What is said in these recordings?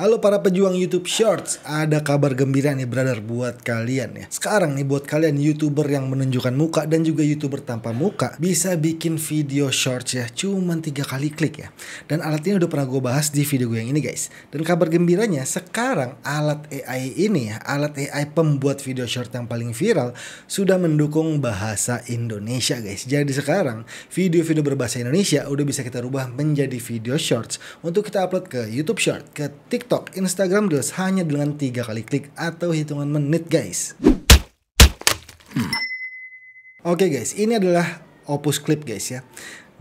Halo para pejuang YouTube Shorts, ada kabar gembira nih brother buat kalian ya. Sekarang nih buat kalian YouTuber yang menunjukkan muka dan juga YouTuber tanpa muka bisa bikin video Shorts ya, cuma tiga kali klik ya. Dan alat ini udah pernah gue bahas di video gue yang ini guys. Dan kabar gembiranya sekarang alat AI ini ya, alat AI pembuat video shorts yang paling viral sudah mendukung bahasa Indonesia guys. Jadi sekarang video-video berbahasa Indonesia udah bisa kita rubah menjadi video Shorts untuk kita upload ke YouTube Short, ke TikTok TikTok, Instagram Reels hanya dengan tiga kali klik atau hitungan menit guys. Hmm. Oke okay guys, ini adalah Opus Clip guys ya.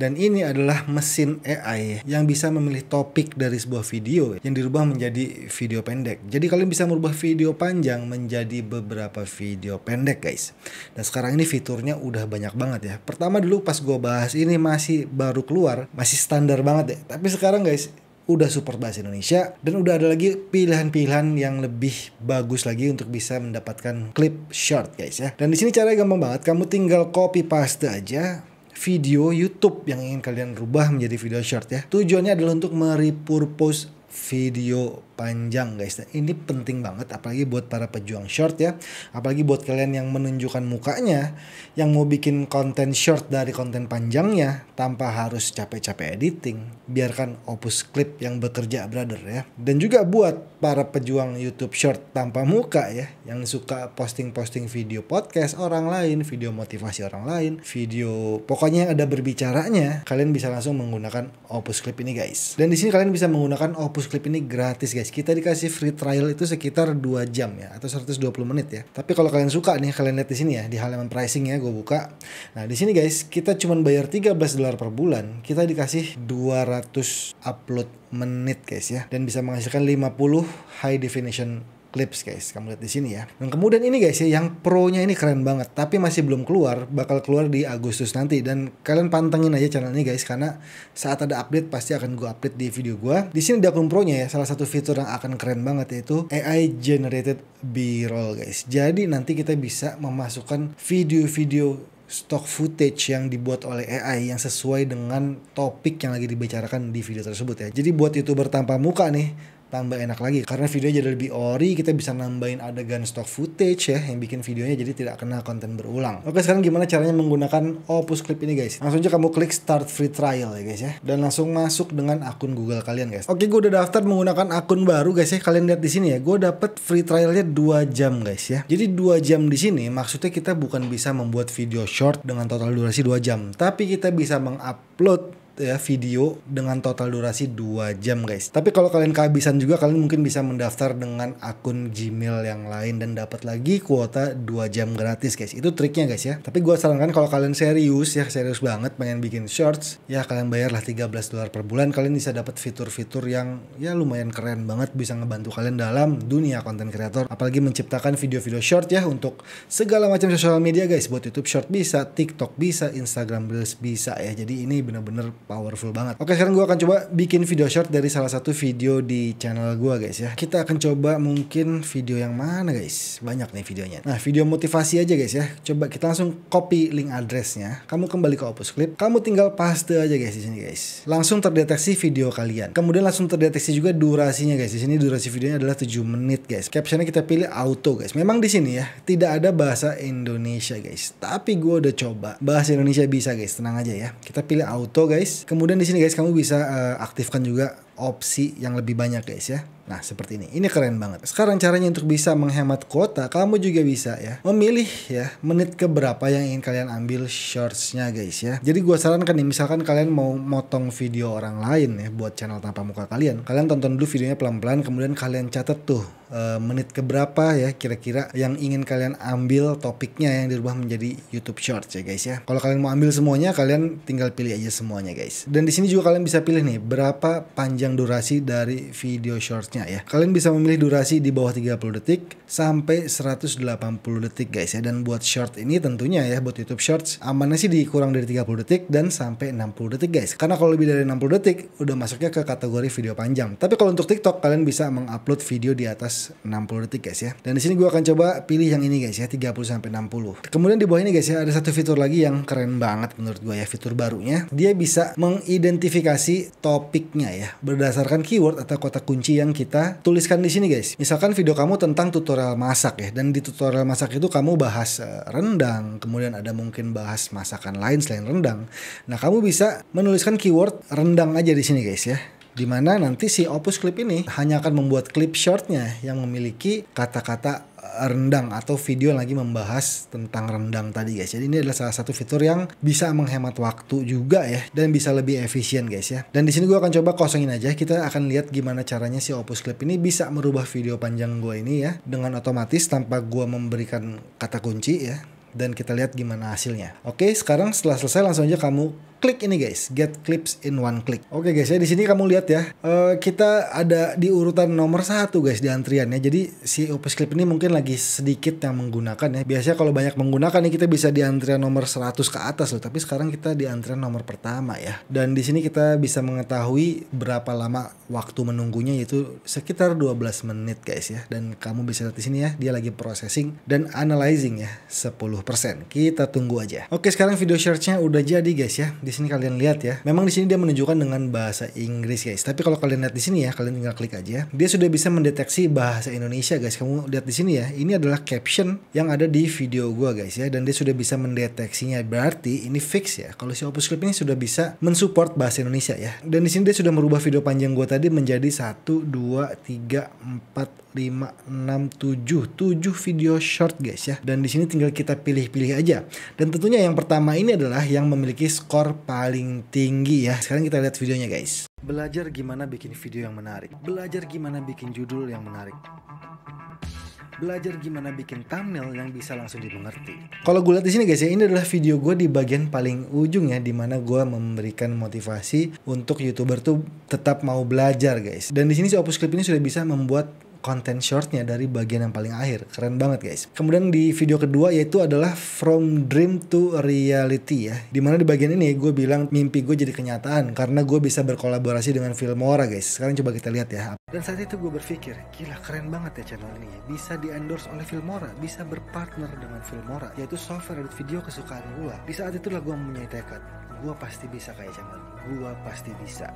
Dan ini adalah mesin AI yang bisa memilih topik dari sebuah video yang dirubah menjadi video pendek. Jadi kalian bisa merubah video panjang menjadi beberapa video pendek guys. Dan sekarang ini fiturnya udah banyak banget ya. Pertama dulu pas gue bahas ini masih baru keluar, masih standar banget ya. Tapi sekarang guys udah support bahasa Indonesia dan udah ada lagi pilihan-pilihan yang lebih bagus lagi untuk bisa mendapatkan clip short guys ya. Dan di sini caranya gampang banget, kamu tinggal copy paste aja video YouTube yang ingin kalian rubah menjadi video short ya. Tujuannya adalah untuk merepurpose video panjang guys. Nah, ini penting banget apalagi buat para pejuang short ya. Apalagi buat kalian yang menunjukkan mukanya, yang mau bikin konten short dari konten panjangnya tanpa harus capek-capek editing. Biarkan Opus Clip yang bekerja brother ya. Dan juga buat para pejuang YouTube short tanpa muka ya, yang suka posting-posting video podcast orang lain, video motivasi orang lain, video pokoknya yang ada berbicaranya, kalian bisa langsung menggunakan Opus Clip ini guys. Dan di sini kalian bisa menggunakan Opus Opus Clip ini gratis guys. Kita dikasih free trial itu sekitar 2 jam ya atau 120 menit ya. Tapi kalau kalian suka nih kalian lihat di sini ya di halaman pricing ya gue buka. Nah, di sini guys kita cuma bayar 13 dolar per bulan, kita dikasih 200 upload menit guys ya dan bisa menghasilkan 50 high definition clips guys kamu lihat di sini ya dan kemudian ini guys ya yang pro-nya ini keren banget tapi masih belum keluar bakal keluar di Agustus nanti dan kalian pantengin aja channel ini guys karena saat ada update pasti akan gue update di video gue di sini di akun pro-nya ya salah satu fitur yang akan keren banget yaitu AI generated B-roll guys jadi nanti kita bisa memasukkan video-video stock footage yang dibuat oleh AI yang sesuai dengan topik yang lagi dibicarakan di video tersebut ya. Jadi buat youtuber tanpa muka nih, tambah enak lagi karena videonya jadi lebih ori kita bisa nambahin adegan stock footage ya yang bikin videonya jadi tidak kena konten berulang oke sekarang gimana caranya menggunakan Opus oh, Clip ini guys langsung aja kamu klik start free trial ya guys ya dan langsung masuk dengan akun Google kalian guys oke gue udah daftar menggunakan akun baru guys ya kalian lihat di sini ya gue dapet free trialnya 2 jam guys ya jadi 2 jam di sini maksudnya kita bukan bisa membuat video short dengan total durasi 2 jam tapi kita bisa mengupload ya video dengan total durasi 2 jam guys. Tapi kalau kalian kehabisan juga kalian mungkin bisa mendaftar dengan akun Gmail yang lain dan dapat lagi kuota 2 jam gratis guys. Itu triknya guys ya. Tapi gue sarankan kalau kalian serius ya serius banget pengen bikin shorts ya kalian bayarlah 13 dolar per bulan kalian bisa dapat fitur-fitur yang ya lumayan keren banget bisa ngebantu kalian dalam dunia konten kreator apalagi menciptakan video-video short ya untuk segala macam sosial media guys buat YouTube short bisa, TikTok bisa, Instagram Reels bisa ya. Jadi ini bener-bener powerful banget. Oke sekarang gue akan coba bikin video short dari salah satu video di channel gue guys ya. Kita akan coba mungkin video yang mana guys. Banyak nih videonya. Nah video motivasi aja guys ya. Coba kita langsung copy link addressnya. Kamu kembali ke Opus Clip. Kamu tinggal paste aja guys di sini guys. Langsung terdeteksi video kalian. Kemudian langsung terdeteksi juga durasinya guys. Di sini durasi videonya adalah 7 menit guys. Captionnya kita pilih auto guys. Memang di sini ya tidak ada bahasa Indonesia guys. Tapi gue udah coba bahasa Indonesia bisa guys. Tenang aja ya. Kita pilih auto guys Kemudian di sini guys kamu bisa uh, aktifkan juga opsi yang lebih banyak guys ya. Nah, seperti ini. Ini keren banget. Sekarang caranya untuk bisa menghemat kuota, kamu juga bisa ya. Memilih ya, menit ke berapa yang ingin kalian ambil shortsnya guys ya. Jadi gue sarankan nih, misalkan kalian mau motong video orang lain ya, buat channel tanpa muka kalian. Kalian tonton dulu videonya pelan-pelan, kemudian kalian catat tuh eh, menit ke berapa ya kira-kira yang ingin kalian ambil topiknya yang dirubah menjadi YouTube Shorts ya guys ya. Kalau kalian mau ambil semuanya kalian tinggal pilih aja semuanya guys. Dan di sini juga kalian bisa pilih nih berapa panjang durasi dari video shortsnya ya. Kalian bisa memilih durasi di bawah 30 detik sampai 180 detik guys ya. Dan buat short ini tentunya ya buat YouTube Shorts amannya sih di kurang dari 30 detik dan sampai 60 detik guys. Karena kalau lebih dari 60 detik udah masuknya ke kategori video panjang. Tapi kalau untuk TikTok kalian bisa mengupload video di atas 60 detik guys ya. Dan di sini gua akan coba pilih yang ini guys ya 30 sampai 60. Kemudian di bawah ini guys ya ada satu fitur lagi yang keren banget menurut gue ya fitur barunya. Dia bisa mengidentifikasi topiknya ya berdasarkan keyword atau kata kunci yang kita kita tuliskan di sini guys. Misalkan video kamu tentang tutorial masak ya dan di tutorial masak itu kamu bahas eh, rendang, kemudian ada mungkin bahas masakan lain selain rendang. Nah, kamu bisa menuliskan keyword rendang aja di sini guys ya dimana nanti si Opus Clip ini hanya akan membuat clip shortnya yang memiliki kata-kata rendang atau video lagi membahas tentang rendang tadi guys. Jadi ini adalah salah satu fitur yang bisa menghemat waktu juga ya dan bisa lebih efisien guys ya. Dan di sini gue akan coba kosongin aja. Kita akan lihat gimana caranya si Opus Clip ini bisa merubah video panjang gue ini ya dengan otomatis tanpa gue memberikan kata kunci ya dan kita lihat gimana hasilnya. Oke, sekarang setelah selesai langsung aja kamu klik ini guys, get clips in one click. Oke guys, ya di sini kamu lihat ya, uh, kita ada di urutan nomor satu guys di antriannya. Jadi si Opus Clip ini mungkin lagi sedikit yang menggunakan ya. Biasanya kalau banyak menggunakan nih kita bisa di antrian nomor 100 ke atas loh, tapi sekarang kita di antrian nomor pertama ya. Dan di sini kita bisa mengetahui berapa lama waktu menunggunya yaitu sekitar 12 menit guys ya. Dan kamu bisa lihat di sini ya, dia lagi processing dan analyzing ya 10%. Kita tunggu aja. Oke, sekarang video searchnya udah jadi guys ya di sini kalian lihat ya. Memang di sini dia menunjukkan dengan bahasa Inggris guys. Tapi kalau kalian lihat di sini ya, kalian tinggal klik aja. Dia sudah bisa mendeteksi bahasa Indonesia guys. Kamu lihat di sini ya. Ini adalah caption yang ada di video gua guys ya dan dia sudah bisa mendeteksinya. Berarti ini fix ya. Kalau si Opus Clip ini sudah bisa mensupport bahasa Indonesia ya. Dan di sini dia sudah merubah video panjang gua tadi menjadi satu dua tiga empat 5, 6, 7, 7 video short guys ya. Dan di sini tinggal kita pilih-pilih aja. Dan tentunya yang pertama ini adalah yang memiliki skor paling tinggi ya. Sekarang kita lihat videonya guys. Belajar gimana bikin video yang menarik. Belajar gimana bikin judul yang menarik belajar gimana bikin thumbnail yang bisa langsung dimengerti. Kalau gue lihat di sini guys ya, ini adalah video gue di bagian paling ujung ya, dimana gue memberikan motivasi untuk youtuber tuh tetap mau belajar guys. Dan di sini si Opus Clip ini sudah bisa membuat konten shortnya dari bagian yang paling akhir keren banget guys kemudian di video kedua yaitu adalah from dream to reality ya dimana di bagian ini gue bilang mimpi gue jadi kenyataan karena gue bisa berkolaborasi dengan Filmora guys sekarang coba kita lihat ya dan saat itu gue berpikir gila keren banget ya channel ini ya bisa di endorse oleh Filmora bisa berpartner dengan Filmora yaitu software edit video kesukaan gue di saat itulah gue mempunyai tekad gue pasti bisa kayak channel gue pasti bisa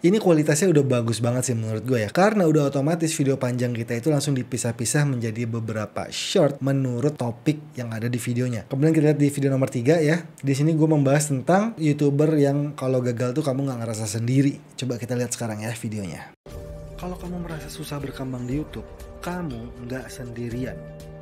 ini kualitasnya udah bagus banget sih menurut gue ya. Karena udah otomatis video panjang kita itu langsung dipisah-pisah menjadi beberapa short menurut topik yang ada di videonya. Kemudian kita lihat di video nomor 3 ya. Di sini gue membahas tentang YouTuber yang kalau gagal tuh kamu nggak ngerasa sendiri. Coba kita lihat sekarang ya videonya. Kalau kamu merasa susah berkembang di YouTube, kamu nggak sendirian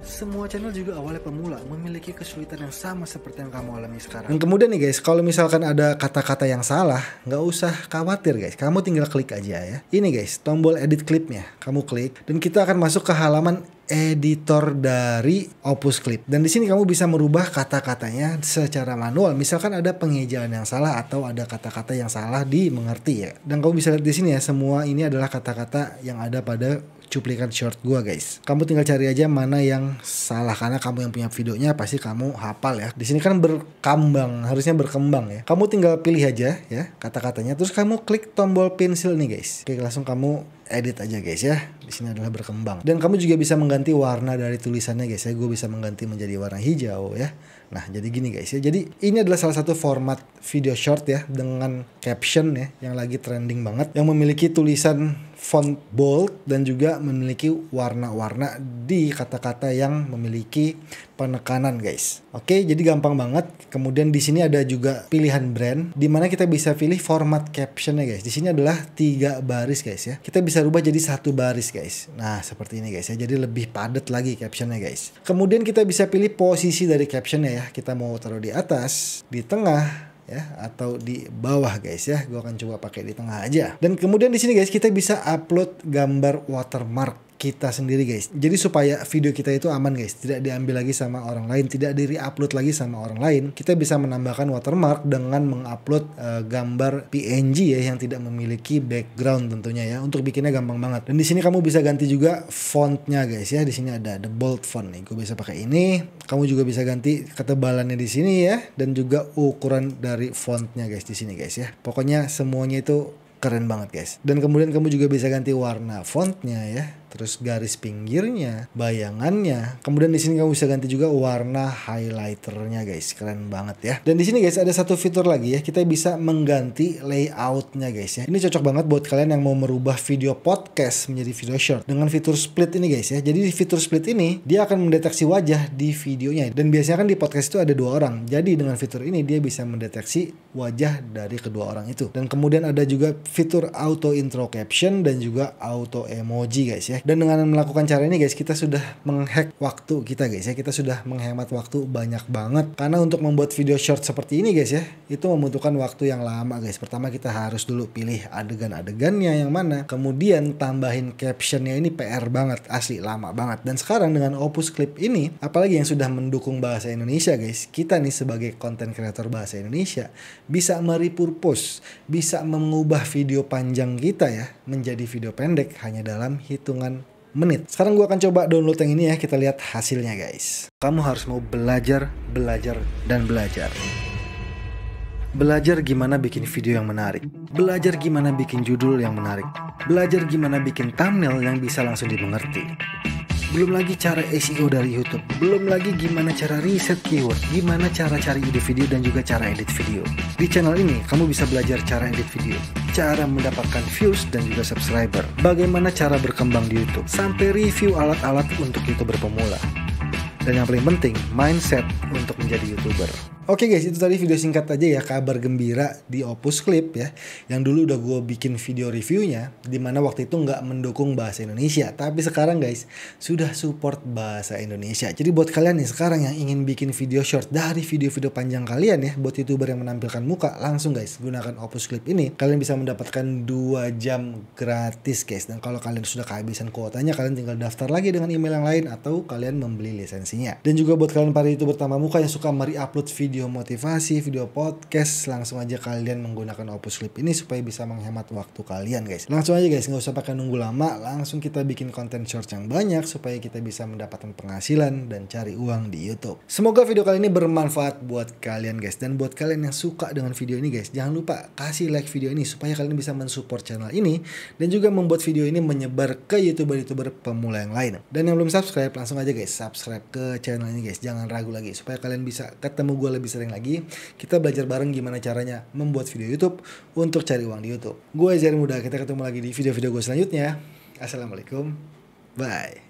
semua channel juga awalnya pemula memiliki kesulitan yang sama seperti yang kamu alami sekarang. Dan kemudian nih guys, kalau misalkan ada kata-kata yang salah, nggak usah khawatir guys. Kamu tinggal klik aja ya. Ini guys, tombol edit klipnya. Kamu klik dan kita akan masuk ke halaman editor dari Opus Clip. Dan di sini kamu bisa merubah kata-katanya secara manual. Misalkan ada pengejaan yang salah atau ada kata-kata yang salah dimengerti ya. Dan kamu bisa lihat di sini ya, semua ini adalah kata-kata yang ada pada cuplikan short gua guys. Kamu tinggal cari aja mana yang salah karena kamu yang punya videonya pasti kamu hafal ya. Di sini kan berkembang, harusnya berkembang ya. Kamu tinggal pilih aja ya kata-katanya terus kamu klik tombol pensil nih guys. Oke, langsung kamu edit aja guys ya. Di sini adalah berkembang. Dan kamu juga bisa mengganti warna dari tulisannya guys Saya gua bisa mengganti menjadi warna hijau ya Nah, jadi gini guys ya. Jadi ini adalah salah satu format video short ya dengan caption ya yang lagi trending banget yang memiliki tulisan font bold dan juga memiliki warna-warna di kata-kata yang memiliki penekanan guys. Oke, jadi gampang banget. Kemudian di sini ada juga pilihan brand di mana kita bisa pilih format captionnya guys. Di sini adalah tiga baris guys ya. Kita bisa rubah jadi satu baris guys. Nah, seperti ini guys ya. Jadi lebih padat lagi captionnya guys. Kemudian kita bisa pilih posisi dari captionnya ya. Kita mau taruh di atas, di tengah, ya atau di bawah guys ya. Gua akan coba pakai di tengah aja. Dan kemudian di sini guys kita bisa upload gambar watermark kita sendiri guys. Jadi supaya video kita itu aman guys, tidak diambil lagi sama orang lain, tidak di upload lagi sama orang lain, kita bisa menambahkan watermark dengan mengupload uh, gambar PNG ya yang tidak memiliki background tentunya ya untuk bikinnya gampang banget. Dan di sini kamu bisa ganti juga fontnya guys ya. Di sini ada the bold font nih. Gue bisa pakai ini. Kamu juga bisa ganti ketebalannya di sini ya dan juga ukuran dari fontnya guys di sini guys ya. Pokoknya semuanya itu keren banget guys. Dan kemudian kamu juga bisa ganti warna fontnya ya terus garis pinggirnya, bayangannya. Kemudian di sini kamu bisa ganti juga warna highlighternya guys, keren banget ya. Dan di sini guys ada satu fitur lagi ya, kita bisa mengganti layoutnya guys ya. Ini cocok banget buat kalian yang mau merubah video podcast menjadi video short dengan fitur split ini guys ya. Jadi di fitur split ini dia akan mendeteksi wajah di videonya dan biasanya kan di podcast itu ada dua orang. Jadi dengan fitur ini dia bisa mendeteksi wajah dari kedua orang itu. Dan kemudian ada juga fitur auto intro caption dan juga auto emoji guys ya. Dan dengan melakukan cara ini guys, kita sudah menghack waktu kita guys ya. Kita sudah menghemat waktu banyak banget. Karena untuk membuat video short seperti ini guys ya, itu membutuhkan waktu yang lama guys. Pertama kita harus dulu pilih adegan-adegannya yang mana. Kemudian tambahin captionnya ini PR banget, asli lama banget. Dan sekarang dengan Opus Clip ini, apalagi yang sudah mendukung bahasa Indonesia guys, kita nih sebagai konten kreator bahasa Indonesia bisa merepurpose, bisa mengubah video panjang kita ya menjadi video pendek hanya dalam hitungan menit. Sekarang gue akan coba download yang ini ya, kita lihat hasilnya guys. Kamu harus mau belajar, belajar, dan belajar. Belajar gimana bikin video yang menarik. Belajar gimana bikin judul yang menarik. Belajar gimana bikin thumbnail yang bisa langsung dimengerti belum lagi cara SEO dari YouTube, belum lagi gimana cara riset keyword, gimana cara cari ide video dan juga cara edit video. Di channel ini kamu bisa belajar cara edit video, cara mendapatkan views dan juga subscriber, bagaimana cara berkembang di YouTube, sampai review alat-alat untuk YouTuber pemula. Dan yang paling penting, mindset untuk menjadi YouTuber. Oke okay guys, itu tadi video singkat aja ya kabar gembira di Opus Clip ya. Yang dulu udah gue bikin video reviewnya, dimana waktu itu nggak mendukung bahasa Indonesia. Tapi sekarang guys, sudah support bahasa Indonesia. Jadi buat kalian nih sekarang yang ingin bikin video short dari video-video panjang kalian ya, buat youtuber yang menampilkan muka, langsung guys gunakan Opus Clip ini. Kalian bisa mendapatkan dua jam gratis guys. Dan kalau kalian sudah kehabisan kuotanya, kalian tinggal daftar lagi dengan email yang lain atau kalian membeli lisensinya. Dan juga buat kalian para youtuber tambah muka yang suka meri-upload video video motivasi, video podcast, langsung aja kalian menggunakan Opus Clip ini supaya bisa menghemat waktu kalian guys. Langsung aja guys, nggak usah pakai nunggu lama, langsung kita bikin konten short yang banyak supaya kita bisa mendapatkan penghasilan dan cari uang di YouTube. Semoga video kali ini bermanfaat buat kalian guys dan buat kalian yang suka dengan video ini guys, jangan lupa kasih like video ini supaya kalian bisa mensupport channel ini dan juga membuat video ini menyebar ke YouTuber-YouTuber pemula yang lain. Dan yang belum subscribe langsung aja guys, subscribe ke channel ini guys. Jangan ragu lagi supaya kalian bisa ketemu gue lebih lebih sering lagi, kita belajar bareng gimana caranya membuat video YouTube untuk cari uang di YouTube. Gue Zari Muda, kita ketemu lagi di video-video gue selanjutnya. Assalamualaikum, bye.